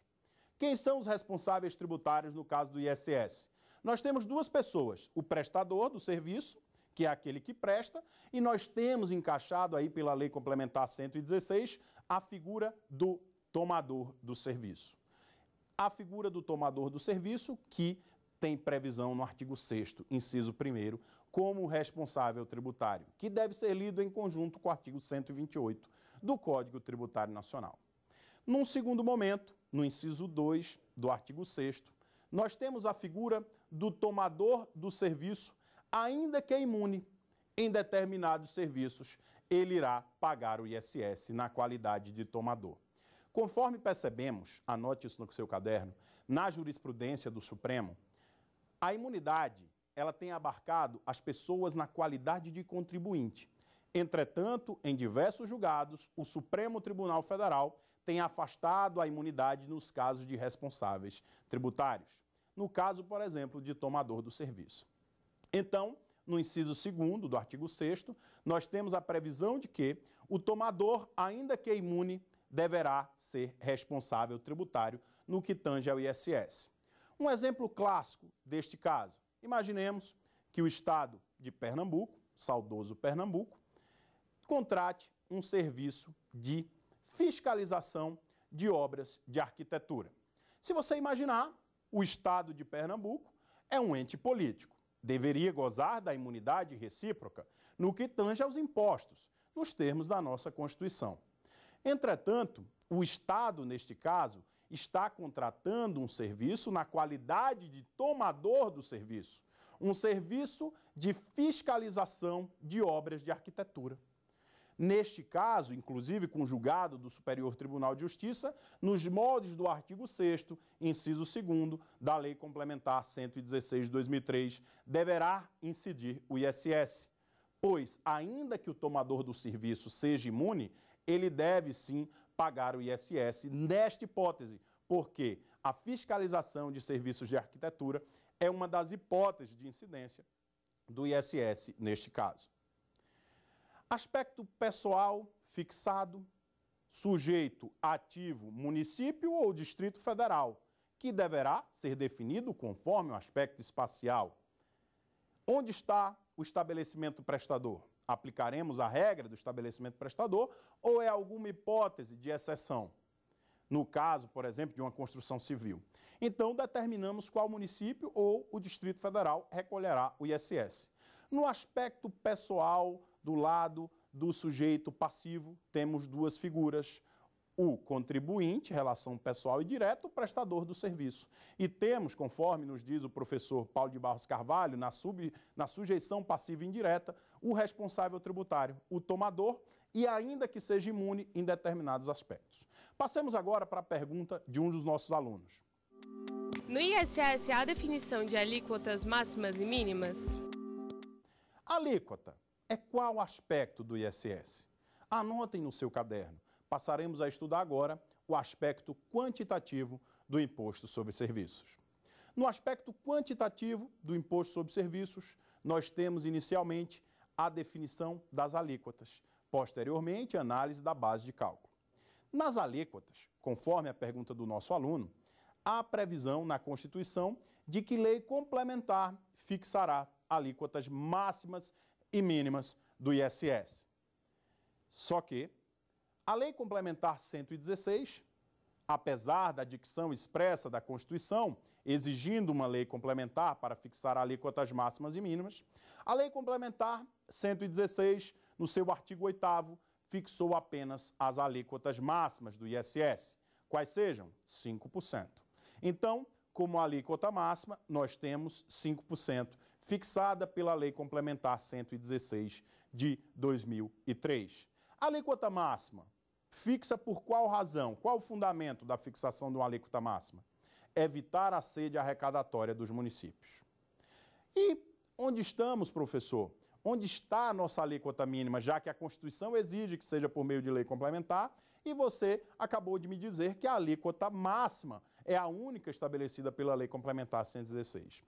Quem são os responsáveis tributários no caso do ISS? Nós temos duas pessoas, o prestador do serviço, que é aquele que presta, e nós temos encaixado aí pela Lei Complementar 116 a figura do tomador do serviço a figura do tomador do serviço, que tem previsão no artigo 6 inciso 1 como responsável tributário, que deve ser lido em conjunto com o artigo 128 do Código Tributário Nacional. Num segundo momento, no inciso 2 do artigo 6 nós temos a figura do tomador do serviço, ainda que imune em determinados serviços, ele irá pagar o ISS na qualidade de tomador. Conforme percebemos, anote isso no seu caderno, na jurisprudência do Supremo, a imunidade ela tem abarcado as pessoas na qualidade de contribuinte. Entretanto, em diversos julgados, o Supremo Tribunal Federal tem afastado a imunidade nos casos de responsáveis tributários, no caso, por exemplo, de tomador do serviço. Então, no inciso 2 do artigo 6, nós temos a previsão de que o tomador, ainda que imune, deverá ser responsável tributário no que tange ao ISS. Um exemplo clássico deste caso. Imaginemos que o Estado de Pernambuco, saudoso Pernambuco, contrate um serviço de fiscalização de obras de arquitetura. Se você imaginar, o Estado de Pernambuco é um ente político. Deveria gozar da imunidade recíproca no que tange aos impostos, nos termos da nossa Constituição. Entretanto, o Estado, neste caso, está contratando um serviço na qualidade de tomador do serviço, um serviço de fiscalização de obras de arquitetura. Neste caso, inclusive com julgado do Superior Tribunal de Justiça, nos moldes do artigo 6, inciso 2 da Lei Complementar 116 de 2003, deverá incidir o ISS. Pois, ainda que o tomador do serviço seja imune, ele deve sim pagar o ISS nesta hipótese, porque a fiscalização de serviços de arquitetura é uma das hipóteses de incidência do ISS neste caso. Aspecto pessoal fixado, sujeito ativo município ou distrito federal, que deverá ser definido conforme o aspecto espacial. Onde está o estabelecimento prestador? aplicaremos a regra do estabelecimento prestador ou é alguma hipótese de exceção? No caso, por exemplo, de uma construção civil. Então, determinamos qual município ou o Distrito Federal recolherá o ISS. No aspecto pessoal, do lado do sujeito passivo, temos duas figuras o contribuinte, relação pessoal e direta, o prestador do serviço. E temos, conforme nos diz o professor Paulo de Barros Carvalho, na, sub, na sujeição passiva indireta, o responsável tributário, o tomador, e ainda que seja imune em determinados aspectos. Passemos agora para a pergunta de um dos nossos alunos. No ISS há definição de alíquotas máximas e mínimas? Alíquota é qual aspecto do ISS? Anotem no seu caderno passaremos a estudar agora o aspecto quantitativo do imposto sobre serviços. No aspecto quantitativo do imposto sobre serviços, nós temos inicialmente a definição das alíquotas, posteriormente, a análise da base de cálculo. Nas alíquotas, conforme a pergunta do nosso aluno, há previsão na Constituição de que lei complementar fixará alíquotas máximas e mínimas do ISS. Só que a Lei Complementar 116, apesar da dicção expressa da Constituição, exigindo uma lei complementar para fixar alíquotas máximas e mínimas, a Lei Complementar 116, no seu artigo 8 fixou apenas as alíquotas máximas do ISS, quais sejam 5%. Então, como alíquota máxima, nós temos 5%, fixada pela Lei Complementar 116 de 2003. alíquota máxima Fixa por qual razão? Qual o fundamento da fixação de uma alíquota máxima? Evitar a sede arrecadatória dos municípios. E onde estamos, professor? Onde está a nossa alíquota mínima, já que a Constituição exige que seja por meio de lei complementar, e você acabou de me dizer que a alíquota máxima é a única estabelecida pela Lei Complementar 116.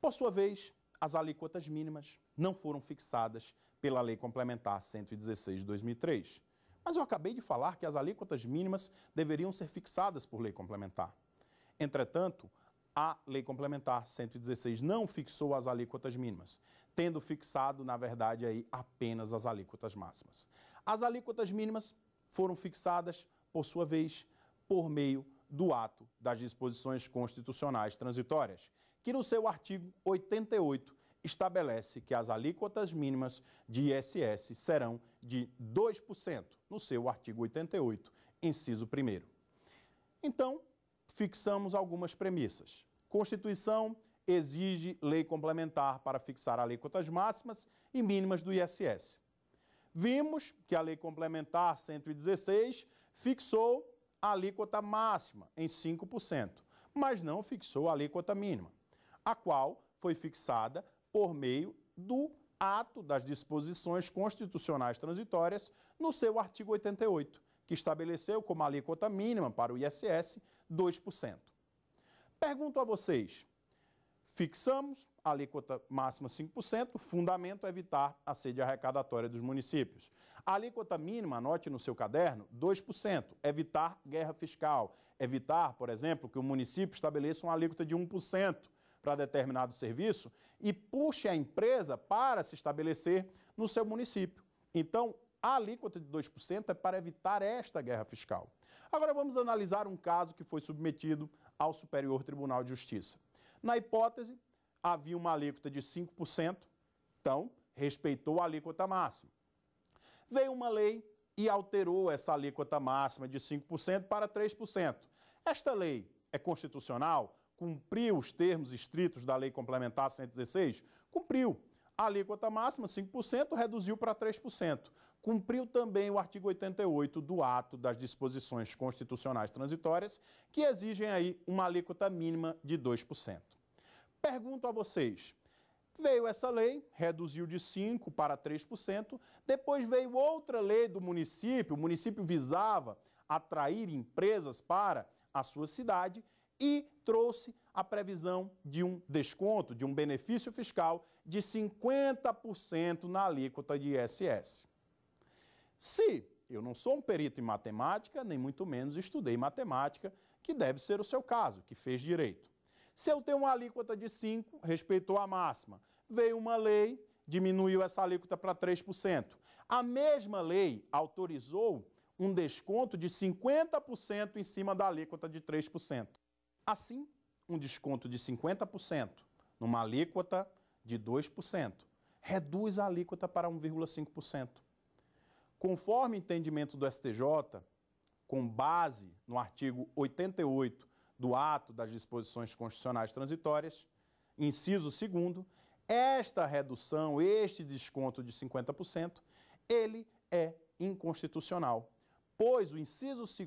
Por sua vez, as alíquotas mínimas não foram fixadas pela Lei Complementar 116 de 2003. Mas eu acabei de falar que as alíquotas mínimas deveriam ser fixadas por lei complementar. Entretanto, a Lei Complementar 116 não fixou as alíquotas mínimas, tendo fixado, na verdade, aí apenas as alíquotas máximas. As alíquotas mínimas foram fixadas, por sua vez, por meio do ato das disposições constitucionais transitórias, que no seu artigo 88 estabelece que as alíquotas mínimas de ISS serão de 2%, no seu artigo 88, inciso 1. Então, fixamos algumas premissas. Constituição exige lei complementar para fixar alíquotas máximas e mínimas do ISS. Vimos que a Lei Complementar 116 fixou a alíquota máxima em 5%, mas não fixou a alíquota mínima, a qual foi fixada por meio do ato das disposições constitucionais transitórias no seu artigo 88, que estabeleceu como alíquota mínima para o ISS 2%. Pergunto a vocês: fixamos a alíquota máxima 5%, fundamento é evitar a sede arrecadatória dos municípios. A alíquota mínima, anote no seu caderno, 2%, evitar guerra fiscal, evitar, por exemplo, que o município estabeleça uma alíquota de 1% para determinado serviço e puxe a empresa para se estabelecer no seu município. Então, a alíquota de 2% é para evitar esta guerra fiscal. Agora vamos analisar um caso que foi submetido ao Superior Tribunal de Justiça. Na hipótese, havia uma alíquota de 5%, então respeitou a alíquota máxima. Veio uma lei e alterou essa alíquota máxima de 5% para 3%. Esta lei é constitucional? cumpriu os termos estritos da Lei Complementar 116? Cumpriu. A alíquota máxima, 5%, reduziu para 3%. Cumpriu também o artigo 88 do ato das disposições constitucionais transitórias, que exigem aí uma alíquota mínima de 2%. Pergunto a vocês, Veio essa lei, reduziu de 5% para 3%. Depois veio outra lei do município. O município visava atrair empresas para a sua cidade e trouxe a previsão de um desconto, de um benefício fiscal de 50% na alíquota de ISS. Se eu não sou um perito em matemática, nem muito menos estudei matemática, que deve ser o seu caso, que fez direito. Se eu tenho uma alíquota de 5, respeitou a máxima. Veio uma lei, diminuiu essa alíquota para 3%. A mesma lei autorizou um desconto de 50% em cima da alíquota de 3%. Assim, um desconto de 50% numa alíquota de 2% reduz a alíquota para 1,5%. Conforme entendimento do STJ, com base no artigo 88 do ato das disposições constitucionais transitórias, inciso 2 esta redução, este desconto de 50%, ele é inconstitucional, pois o inciso 2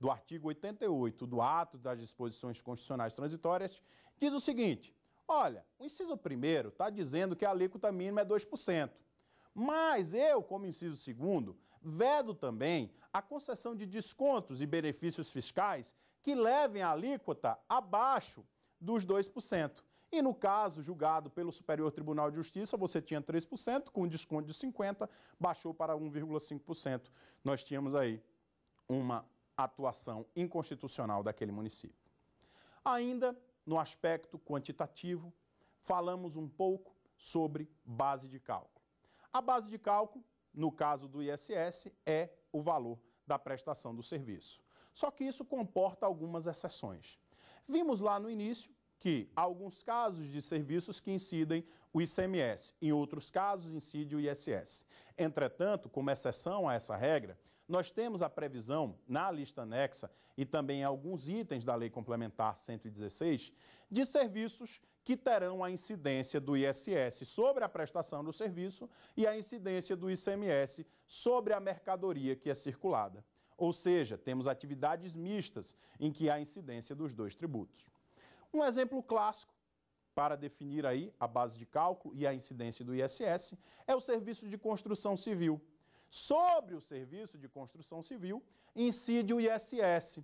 do artigo 88 do ato das disposições constitucionais transitórias, diz o seguinte: olha, o inciso 1 está dizendo que a alíquota mínima é 2%. Mas eu, como inciso 2, vedo também a concessão de descontos e benefícios fiscais que levem a alíquota abaixo dos 2%. E no caso julgado pelo Superior Tribunal de Justiça, você tinha 3%, com desconto de 50%, baixou para 1,5%. Nós tínhamos aí uma atuação inconstitucional daquele município. Ainda no aspecto quantitativo, falamos um pouco sobre base de cálculo. A base de cálculo, no caso do ISS, é o valor da prestação do serviço. Só que isso comporta algumas exceções. Vimos lá no início que há alguns casos de serviços que incidem o ICMS, em outros casos incide o ISS. Entretanto, como exceção a essa regra, nós temos a previsão na lista anexa e também alguns itens da Lei Complementar 116 de serviços que terão a incidência do ISS sobre a prestação do serviço e a incidência do ICMS sobre a mercadoria que é circulada. Ou seja, temos atividades mistas em que há incidência dos dois tributos. Um exemplo clássico para definir aí a base de cálculo e a incidência do ISS é o serviço de construção civil, Sobre o serviço de construção civil, incide o ISS.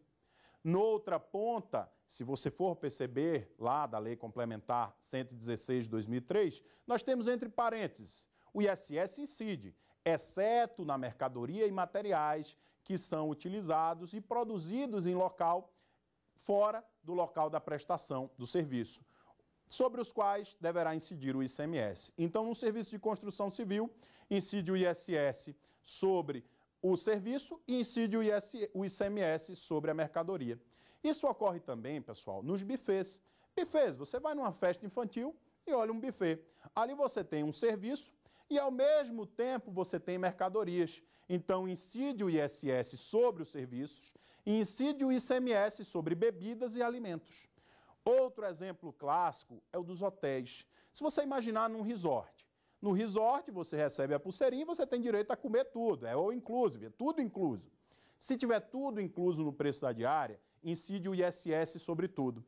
Noutra ponta, se você for perceber lá da Lei Complementar 116 de 2003, nós temos entre parênteses o ISS incide, exceto na mercadoria e materiais que são utilizados e produzidos em local fora do local da prestação do serviço sobre os quais deverá incidir o ICMS. Então, no serviço de construção civil, incide o ISS sobre o serviço e incide o, IS, o ICMS sobre a mercadoria. Isso ocorre também, pessoal, nos bufês. Bufês, você vai numa festa infantil e olha um buffet. Ali você tem um serviço e, ao mesmo tempo, você tem mercadorias. Então, incide o ISS sobre os serviços e incide o ICMS sobre bebidas e alimentos. Outro exemplo clássico é o dos hotéis. Se você imaginar num resort, no resort você recebe a pulseirinha e você tem direito a comer tudo, é ou inclusive, é tudo incluso. Se tiver tudo incluso no preço da diária, incide o ISS sobre tudo.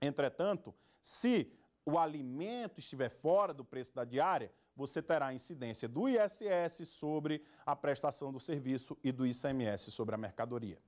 Entretanto, se o alimento estiver fora do preço da diária, você terá incidência do ISS sobre a prestação do serviço e do ICMS sobre a mercadoria.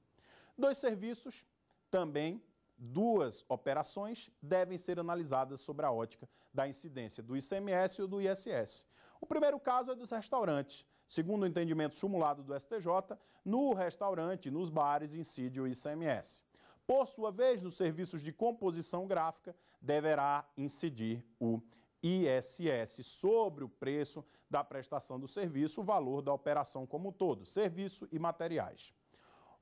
Dois serviços também duas operações devem ser analisadas sobre a ótica da incidência do ICMS ou do ISS. O primeiro caso é dos restaurantes. Segundo o entendimento simulado do STJ, no restaurante, nos bares, incide o ICMS. Por sua vez, nos serviços de composição gráfica, deverá incidir o ISS sobre o preço da prestação do serviço, o valor da operação como um todo, serviço e materiais.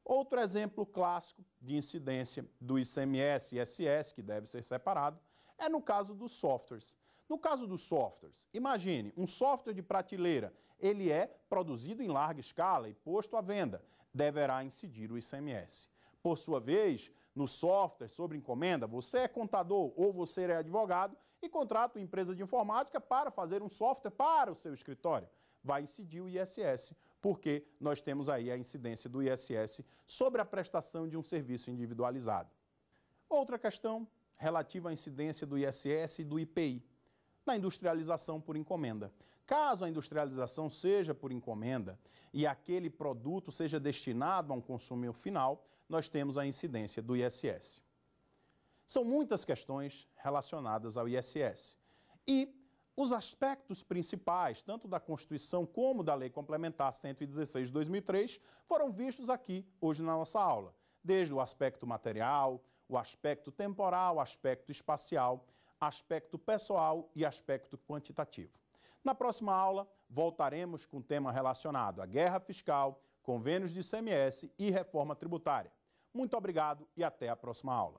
Outro exemplo clássico de incidência do ICMS e ISS, que deve ser separado, é no caso dos softwares. No caso dos softwares, imagine, um software de prateleira, ele é produzido em larga escala e posto à venda, deverá incidir o ICMS. Por sua vez, no software sobre encomenda, você é contador ou você é advogado e contrata uma empresa de informática para fazer um software para o seu escritório vai incidir o ISS, porque nós temos aí a incidência do ISS sobre a prestação de um serviço individualizado. Outra questão relativa à incidência do ISS e do IPI na industrialização por encomenda. Caso a industrialização seja por encomenda e aquele produto seja destinado a um consumidor final, nós temos a incidência do ISS. São muitas questões relacionadas ao ISS. E os aspectos principais, tanto da Constituição como da Lei Complementar 116 de 2003, foram vistos aqui hoje na nossa aula, desde o aspecto material, o aspecto temporal, aspecto espacial, aspecto pessoal e aspecto quantitativo. Na próxima aula, voltaremos com um tema relacionado à guerra fiscal, convênios de ICMS e reforma tributária. Muito obrigado e até a próxima aula.